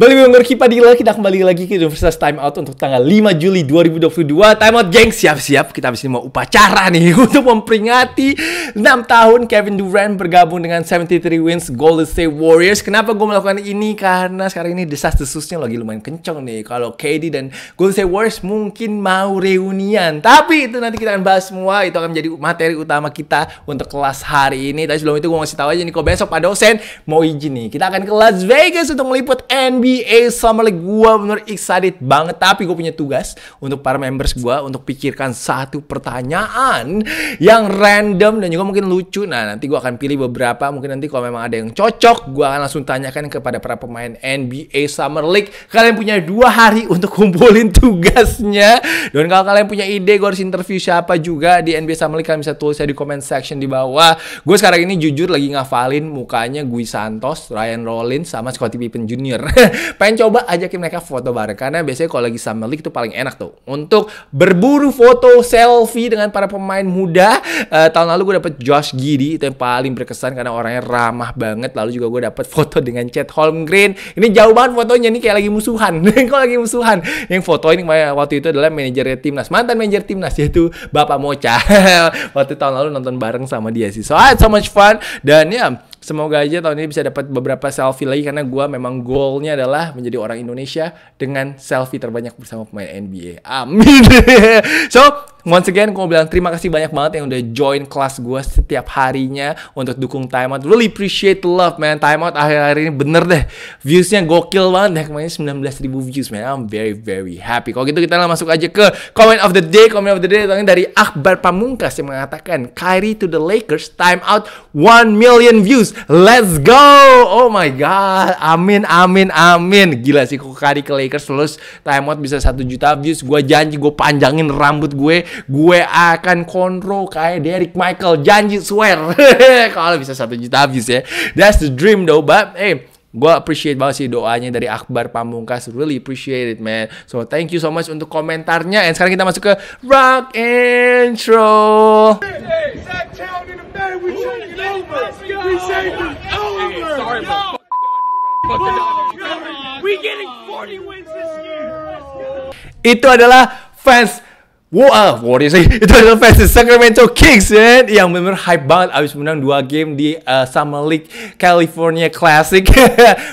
Balik Bongger Dila kita kembali lagi ke Universitas Time Out untuk tanggal 5 Juli 2022. Time Out geng, siap-siap. Kita habis ini mau upacara nih untuk memperingati 6 tahun Kevin Durant bergabung dengan 73 wins Golden State Warriors. Kenapa gue melakukan ini? Karena sekarang ini desas-desusnya lagi lumayan kenceng nih. Kalau KD dan Golden State Warriors mungkin mau reunian. Tapi itu nanti kita akan bahas semua. Itu akan menjadi materi utama kita untuk kelas hari ini. Tapi sebelum itu gue ngasih tahu aja nih, kalau besok Pak dosen mau izin nih. Kita akan ke Las Vegas untuk meliput NBA NBA Summer League. Gue bener excited banget. Tapi gue punya tugas untuk para members gue untuk pikirkan satu pertanyaan yang random dan juga mungkin lucu. Nah, nanti gue akan pilih beberapa. Mungkin nanti kalau memang ada yang cocok, gue akan langsung tanyakan kepada para pemain NBA Summer League. Kalian punya dua hari untuk kumpulin tugasnya. Dan kalau kalian punya ide, gue harus interview siapa juga di NBA Summer League, kalian bisa tulis di comment section di bawah. Gue sekarang ini jujur lagi ngafalin mukanya Gui Santos, Ryan Rollins, sama Scottie Pippen Jr. pengen coba ajakin mereka foto bareng karena biasanya kalau lagi summer league itu paling enak tuh untuk berburu foto selfie dengan para pemain muda. Uh, tahun lalu gue dapet Josh Giddy itu yang paling berkesan karena orangnya ramah banget. Lalu juga gue dapet foto dengan Chad Holmgren. Ini jauh banget fotonya nih kayak lagi musuhan. kalau lagi musuhan. Yang foto ini waktu itu adalah manajer timnas mantan manajer timnas yaitu Bapak Mocha. waktu tahun lalu nonton bareng sama dia sih. So I had so much fun dan ya. Yeah, Semoga aja tahun ini bisa dapat beberapa selfie lagi karena gue memang goalnya adalah menjadi orang Indonesia dengan selfie terbanyak bersama pemain NBA. Amin. so Once again, gue mau bilang terima kasih banyak banget yang udah join kelas gue setiap harinya untuk dukung Time Out. Really appreciate love, man. Time Out akhir-akhir ini bener deh. Viewsnya gokil banget deh. Kemarin 19 ribu views, man. I'm very, very happy. Kalau gitu kita langsung masuk aja ke comment of the day. Comment of the day datangnya dari Akbar Pamungkas yang mengatakan, Kyrie to the Lakers, Time Out 1 million views. Let's go! Oh my God. Amin, amin, amin. Gila sih, kok Kyrie ke Lakers terus Time Out bisa 1 juta views. Gue janji, gue panjangin rambut gue gue akan kontrol kayak Derek Michael janji swear kalau bisa satu juta habis ya that's the dream though but hey Gue appreciate banget sih doanya dari Akbar Pamungkas. Really appreciate it, man. So, thank you so much untuk komentarnya. And sekarang kita masuk ke Rock Intro. Itu adalah fans Wah, is Warriors itu adalah fans Sacramento Kings ya yang memang benar hype banget abis menang dua game di uh, Summer League California Classic.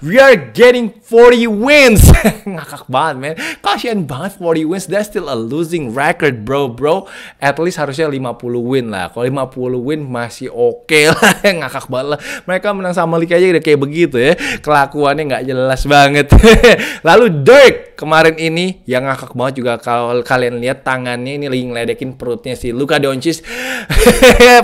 We are getting 40 wins. Ngakak banget, man. Kasian banget 40 wins. That's still a losing record, bro, bro. At least harusnya 50 win lah. Kalau 50 win masih oke okay lah. Ngakak banget lah. Mereka menang sama League aja udah kayak begitu ya. Kelakuannya nggak jelas banget. Lalu Dirk kemarin ini yang ngakak banget juga kalau kalian lihat tangannya ini lagi ngeledekin perutnya si Luka Doncic.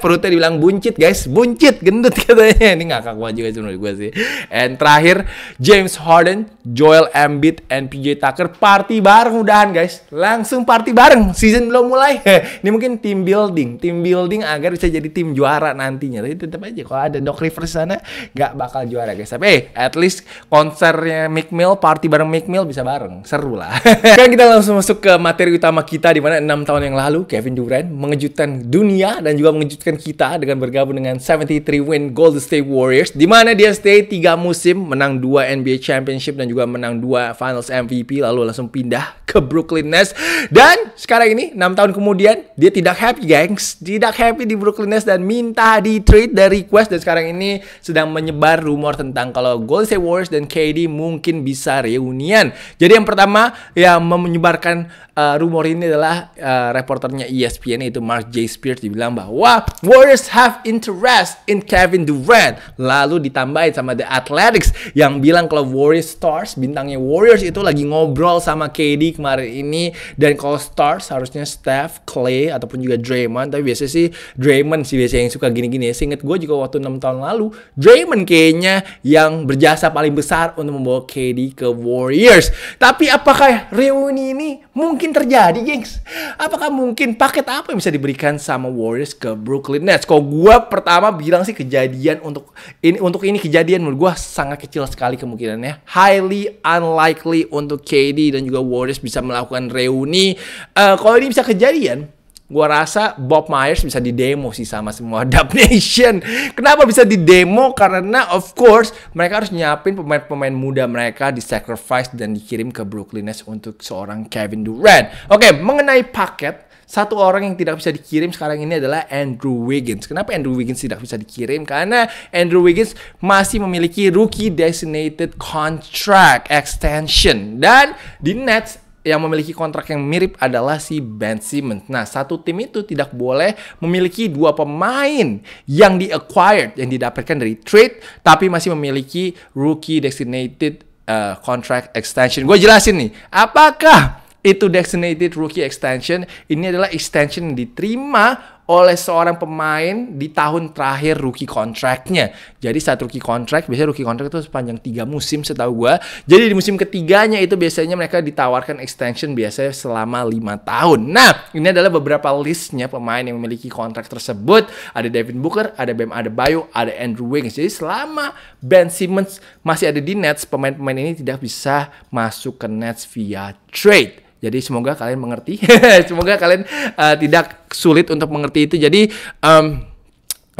perutnya dibilang buncit, guys. Buncit, gendut katanya. Ini ngakak banget juga menurut gue sih. And terakhir James Harden Harden, Joel Embiid, and PJ Tucker party bareng mudahan guys. Langsung party bareng. Season belum mulai. Ini mungkin team building, Team building agar bisa jadi tim juara nantinya. Tapi tetap aja kalau ada Doc Rivers sana nggak bakal juara guys. Tapi eh, at least konsernya Mick Mill, party bareng Mick Mill bisa bareng. Seru lah. kan kita langsung masuk ke materi utama kita di mana 6 tahun yang lalu Kevin Durant mengejutkan dunia dan juga mengejutkan kita dengan bergabung dengan 73 win Golden State Warriors di mana dia stay 3 musim menang 2 NBA Championship Championship dan juga menang dua Finals MVP lalu langsung pindah ke Brooklyn Nets dan sekarang ini 6 tahun kemudian dia tidak happy gengs tidak happy di Brooklyn Nets dan minta di trade dari request dan sekarang ini sedang menyebar rumor tentang kalau Golden State Warriors dan KD mungkin bisa reunian jadi yang pertama yang menyebarkan uh, rumor ini adalah uh, reporternya ESPN itu Mark J. Spears dibilang bahwa Warriors have interest in Kevin Durant lalu ditambahin sama The Athletics yang bilang kalau Warriors Stars bintangnya Warriors itu lagi ngobrol sama KD kemarin ini dan kalau Stars harusnya Steph, Clay ataupun juga Draymond tapi biasanya sih Draymond sih biasanya yang suka gini-gini ya. Seinget gue juga waktu enam tahun lalu Draymond kayaknya yang berjasa paling besar untuk membawa KD ke Warriors. Tapi apakah reuni ini mungkin terjadi, gengs? Apakah mungkin paket apa yang bisa diberikan sama Warriors ke Brooklyn Nets? Kalau gue pertama bilang sih kejadian untuk ini untuk ini kejadian menurut gue sangat kecil sekali kemungkinannya highly unlikely untuk KD dan juga Warriors bisa melakukan reuni. Uh, kalau ini bisa kejadian, gua rasa Bob Myers bisa didemo sih sama semua Dub Nation. Kenapa bisa didemo? Karena of course mereka harus nyiapin pemain-pemain muda mereka di sacrifice dan dikirim ke Brooklyn Nets untuk seorang Kevin Durant. Oke, okay, mengenai paket satu orang yang tidak bisa dikirim sekarang ini adalah Andrew Wiggins. Kenapa Andrew Wiggins tidak bisa dikirim? Karena Andrew Wiggins masih memiliki rookie designated contract extension dan di Nets yang memiliki kontrak yang mirip adalah si Ben Simmons. Nah, satu tim itu tidak boleh memiliki dua pemain yang di acquired, yang didapatkan dari trade, tapi masih memiliki rookie designated uh, contract extension. Gue jelasin nih, apakah itu designated rookie extension. Ini adalah extension yang diterima oleh seorang pemain di tahun terakhir rookie kontraknya. Jadi saat rookie kontrak, biasanya rookie kontrak itu sepanjang tiga musim setahu gue. Jadi di musim ketiganya itu biasanya mereka ditawarkan extension biasanya selama lima tahun. Nah, ini adalah beberapa listnya pemain yang memiliki kontrak tersebut. Ada Devin Booker, ada Bam Adebayo, ada Andrew Wiggins. Jadi selama Ben Simmons masih ada di Nets, pemain-pemain ini tidak bisa masuk ke Nets via trade. Jadi semoga kalian mengerti. semoga kalian uh, tidak sulit untuk mengerti itu. Jadi um,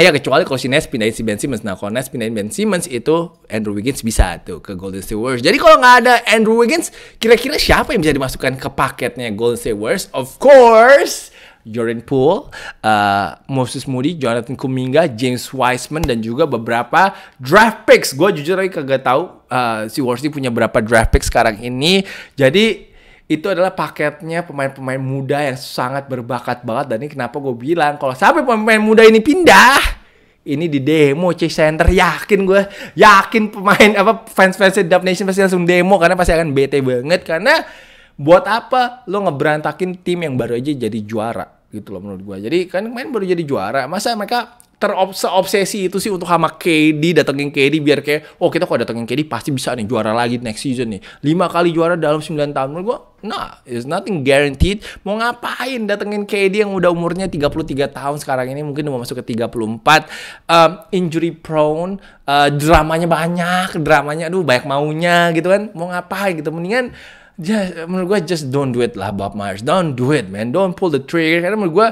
Ya kecuali kalau si Nets pindahin si Ben Simmons. Nah kalau Nets pindahin Ben Simmons itu Andrew Wiggins bisa tuh ke Golden State Warriors. Jadi kalau nggak ada Andrew Wiggins, kira-kira siapa yang bisa dimasukkan ke paketnya Golden State Warriors? Of course, Jordan Poole, uh, Moses Moody, Jonathan Kuminga, James Wiseman, dan juga beberapa draft picks. Gue jujur lagi kagak tahu uh, si Warriors punya berapa draft picks sekarang ini. Jadi itu adalah paketnya pemain-pemain muda yang sangat berbakat banget dan ini kenapa gue bilang kalau sampai pemain muda ini pindah ini di demo C Center yakin gue yakin pemain apa fans fans Dub Nation pasti langsung demo karena pasti akan bete banget karena buat apa lo ngeberantakin tim yang baru aja jadi juara gitu loh menurut gue jadi kan main baru jadi juara masa mereka terobsesi itu sih untuk sama KD datengin KD biar kayak oh kita kok datengin KD pasti bisa nih juara lagi next season nih lima kali juara dalam 9 tahun gue nah it's nothing guaranteed mau ngapain datengin KD yang udah umurnya 33 tahun sekarang ini mungkin mau masuk ke 34 um, injury prone uh, dramanya banyak dramanya aduh banyak maunya gitu kan mau ngapain gitu mendingan just, menurut gue just don't do it lah Bob Myers don't do it man don't pull the trigger karena menurut gue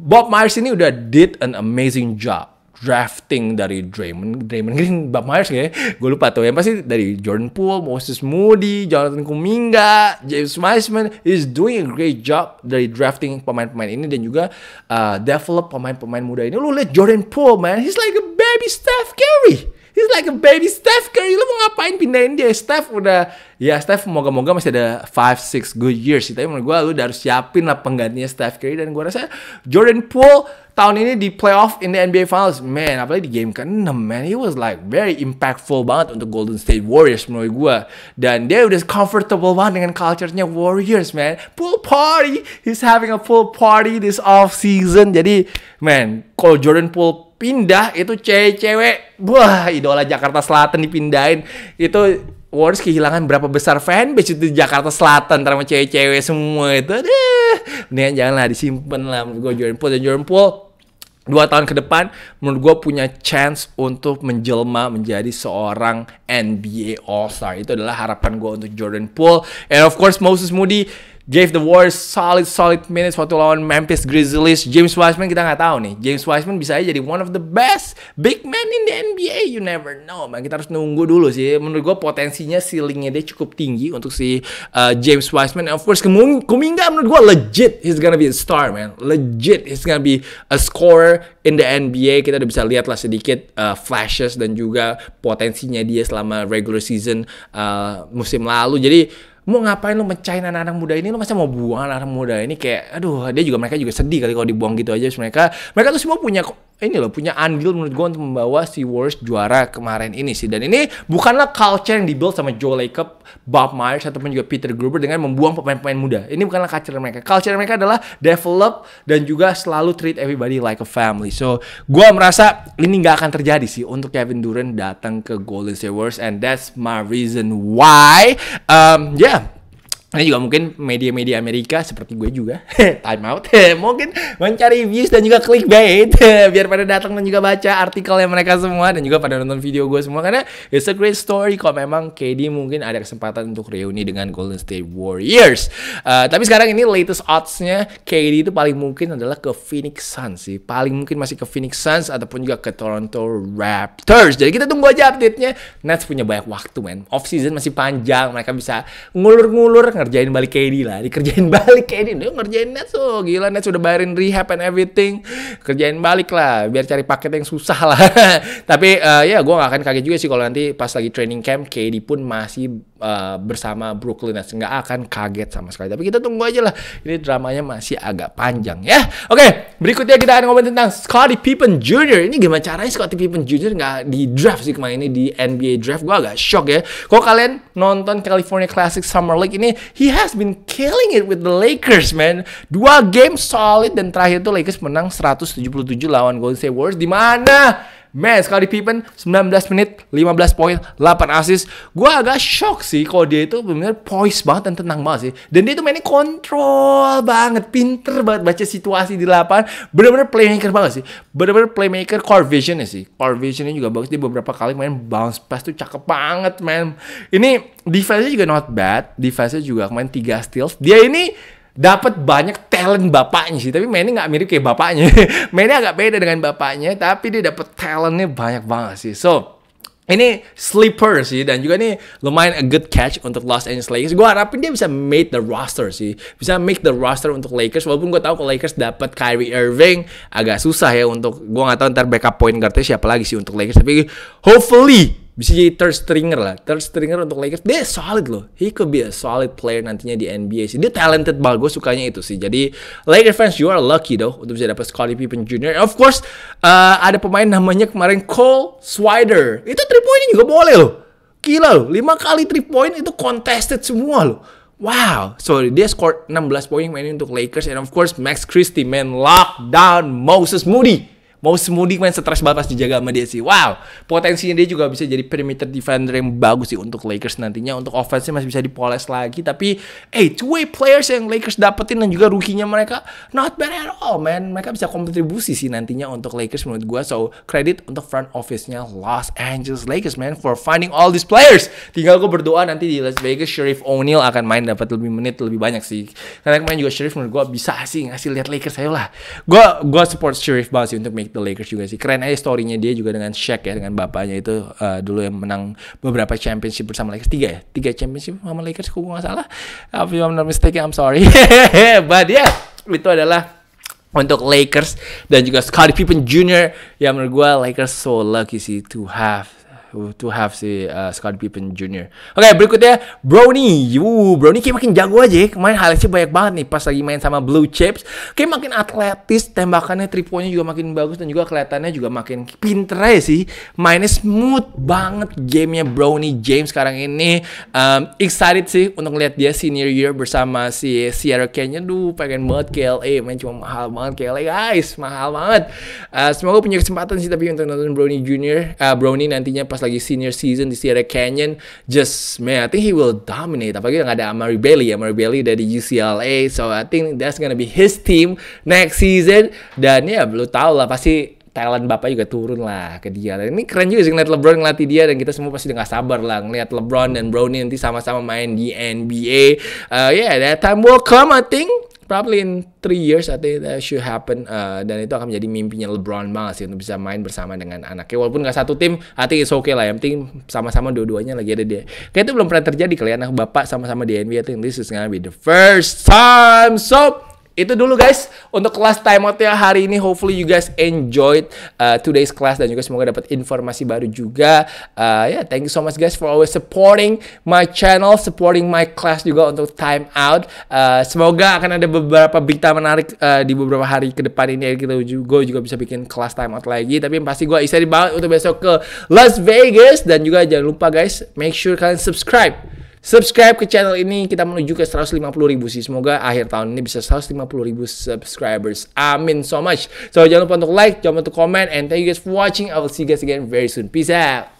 Bob Myers ini udah did an amazing job drafting dari Draymond, Draymond Green, Bob Myers kayaknya gue lupa tuh yang pasti dari Jordan Poole, Moses Moody, Jonathan Kuminga, James Wiseman is doing a great job dari drafting pemain-pemain ini dan juga uh, develop pemain-pemain muda ini. Lu lihat Jordan Poole man, he's like a baby Steph Curry. He's like a baby Steph Curry. Lu mau ngapain pindahin dia? Steph udah ya Steph moga-moga masih ada 5 6 good years sih. Tapi menurut gue lu udah harus siapin lah penggantinya Steph Curry dan gue rasa Jordan Poole tahun ini di playoff in the NBA Finals, man, apalagi di game ke-6, man, it was like very impactful banget untuk Golden State Warriors menurut gue. Dan dia udah comfortable banget dengan culture-nya Warriors, man. Pool party, he's having a pool party this off season. Jadi, man, kalau Jordan pool pindah itu cewek-cewek, wah, idola Jakarta Selatan dipindahin. Itu Warriors kehilangan berapa besar fan itu di Jakarta Selatan sama cewek-cewek semua itu. deh mendingan janganlah disimpan lah gue Jordan pool dan Jordan pool dua tahun ke depan menurut gue punya chance untuk menjelma menjadi seorang NBA All Star itu adalah harapan gue untuk Jordan Poole and of course Moses Moody Gave the Warriors solid solid minutes waktu lawan Memphis Grizzlies. James Wiseman kita nggak tahu nih. James Wiseman bisa aja jadi one of the best big man in the NBA. You never know, man. Kita harus nunggu dulu sih. Menurut gue potensinya ceilingnya dia cukup tinggi untuk si uh, James Wiseman. And of course, Kuminga menurut gue legit. He's gonna be a star, man. Legit. He's gonna be a scorer in the NBA. Kita udah bisa lihat lah sedikit uh, flashes dan juga potensinya dia selama regular season uh, musim lalu. Jadi mau ngapain lu mecahin anak-anak muda ini lu masa mau buang anak-anak muda ini kayak aduh dia juga mereka juga sedih kali kalau dibuang gitu aja mereka mereka tuh semua punya ini loh punya andil menurut gue untuk membawa si Warriors juara kemarin ini sih dan ini bukanlah culture yang dibuild sama Joe Lacob, Bob Myers ataupun juga Peter Gruber dengan membuang pemain-pemain muda ini bukanlah culture mereka culture mereka adalah develop dan juga selalu treat everybody like a family so gue merasa ini nggak akan terjadi sih untuk Kevin Durant datang ke Golden State Warriors and that's my reason why um, yeah ini juga mungkin media-media Amerika seperti gue juga, time out, mungkin mencari views dan juga clickbait biar pada datang dan juga baca artikel yang mereka semua dan juga pada nonton video gue semua karena it's a great story kalau memang KD mungkin ada kesempatan untuk reuni dengan Golden State Warriors. Uh, tapi sekarang ini latest oddsnya KD itu paling mungkin adalah ke Phoenix Suns sih, paling mungkin masih ke Phoenix Suns ataupun juga ke Toronto Raptors. Jadi kita tunggu aja update-nya. Nets punya banyak waktu men, off season masih panjang, mereka bisa ngulur-ngulur ngerjain balik KD lah dikerjain balik KD dia ngerjain tuh oh, gila Netsu udah bayarin rehab and everything kerjain balik lah biar cari paket yang susah lah tapi uh, ya gue gak akan kaget juga sih kalau nanti pas lagi training camp KD pun masih uh, bersama Brooklyn Nets nggak akan kaget sama sekali. Tapi kita tunggu aja lah. Ini dramanya masih agak panjang ya. Oke, okay, berikutnya kita akan ngomongin tentang Scottie Pippen Jr. Ini gimana caranya Scottie Pippen Jr. nggak di draft sih kemarin ini di NBA draft. Gue agak shock ya. kok kalian nonton California Classic Summer League ini, he has been killing it with the Lakers man. Dua game solid dan terakhir itu Lakers menang 177 lawan Golden State Warriors. Di mana? Man, sekali Pippen 19 menit, 15 poin, 8 asis, Gue agak shock sih kalau dia itu benar-benar poise banget dan tenang banget sih. Dan dia itu mainnya kontrol banget, pinter banget baca situasi di lapangan. Bener-bener playmaker banget sih. Bener-bener playmaker core visionnya sih. Core visionnya juga bagus. Dia beberapa kali main bounce pass tuh cakep banget, man. Ini defense-nya juga not bad. Defense-nya juga main 3 steals. Dia ini dapat banyak talent bapaknya sih tapi Manny nggak mirip kayak bapaknya Manny agak beda dengan bapaknya tapi dia dapat talentnya banyak banget sih so ini sleeper sih dan juga ini lumayan a good catch untuk Los Angeles Lakers. Gua harapin dia bisa make the roster sih, bisa make the roster untuk Lakers. Walaupun gue tahu kalau Lakers dapat Kyrie Irving agak susah ya untuk gue nggak tahu ntar backup point guardnya siapa lagi sih untuk Lakers. Tapi hopefully bisa jadi third stringer lah third stringer untuk Lakers dia solid loh he could be a solid player nantinya di NBA sih dia talented banget gue sukanya itu sih jadi Lakers fans you are lucky though untuk bisa dapat Scottie Pippen Jr. of course uh, ada pemain namanya kemarin Cole Swider itu three point juga boleh loh gila loh 5 kali three point itu contested semua loh Wow, so dia scored 16 poin mainin untuk Lakers and of course Max Christie man lockdown Moses Moody. Mau smoothie main stress banget pas dijaga sama dia sih. Wow, potensinya dia juga bisa jadi perimeter defender yang bagus sih untuk Lakers nantinya. Untuk offense nya masih bisa dipoles lagi. Tapi, hey, two-way players yang Lakers dapetin dan juga rukinya mereka, not bad at all, man. Mereka bisa kontribusi sih nantinya untuk Lakers menurut gue. So, credit untuk front office-nya Los Angeles Lakers, man, for finding all these players. Tinggal gue berdoa nanti di Las Vegas, Sheriff O'Neal akan main dapat lebih menit, lebih banyak sih. Karena kemarin juga Sheriff menurut gue bisa sih ngasih lihat Lakers, ayolah. Gue, gue support Sheriff banget sih untuk make milik the Lakers juga sih. Keren aja story-nya dia juga dengan Shaq ya, dengan bapaknya itu uh, dulu yang menang beberapa championship bersama Lakers. Tiga ya? Tiga championship sama Lakers, kalau gak salah. If I'm not mistaken, I'm sorry. But yeah, itu adalah untuk Lakers dan juga Scottie Pippen Jr. yang menurut gue Lakers so lucky sih to have to have si uh, Scott Pippen Jr. Oke, okay, berikutnya Brownie. you Brownie kayak makin jago aja ya. Kemarin highlightnya banyak banget nih pas lagi main sama Blue Chips. Kayak makin atletis, tembakannya triponya juga makin bagus dan juga kelihatannya juga makin pinter aja sih. Mainnya smooth banget gamenya Brownie James sekarang ini. Um, excited sih untuk lihat dia senior year bersama si Sierra Canyon, duh pengen banget KLA. Main cuma mahal banget KLA guys, mahal banget. Uh, semoga punya kesempatan sih tapi untuk nonton Brownie Jr. uh, Brownie nantinya pas pas lagi senior season di Sierra Canyon just man I think he will dominate apalagi yang ada Amari Bailey Amari Bailey dari UCLA so I think that's gonna be his team next season dan ya lu tau lah pasti talent bapak juga turun lah ke dia. Dan ini keren juga sih ngeliat LeBron ngelatih dia dan kita semua pasti udah gak sabar lah ngeliat LeBron dan Brownie nanti sama-sama main di NBA. Uh, yeah, that time will come I think probably in three years I think that should happen uh, dan itu akan menjadi mimpinya LeBron banget sih untuk bisa main bersama dengan anaknya walaupun gak satu tim I think it's okay lah yang penting sama-sama dua-duanya lagi ada dia kayak itu belum pernah terjadi kalian ya, anak bapak sama-sama di NBA I think this is gonna be the first time so itu dulu guys untuk kelas timeoutnya hari ini. Hopefully you guys enjoyed uh, today's class dan juga semoga dapat informasi baru juga. Uh, ya, yeah, thank you so much guys for always supporting my channel, supporting my class juga untuk time out. Uh, semoga akan ada beberapa berita menarik uh, di beberapa hari ke depan ini. Kita juga juga bisa bikin kelas timeout lagi. Tapi yang pasti gue excited banget untuk besok ke Las Vegas dan juga jangan lupa guys make sure kalian subscribe subscribe ke channel ini. Kita menuju ke 150 ribu sih. Semoga akhir tahun ini bisa 150 ribu subscribers. Amin so much. So jangan lupa untuk like, jangan lupa untuk comment, and thank you guys for watching. I will see you guys again very soon. Peace out.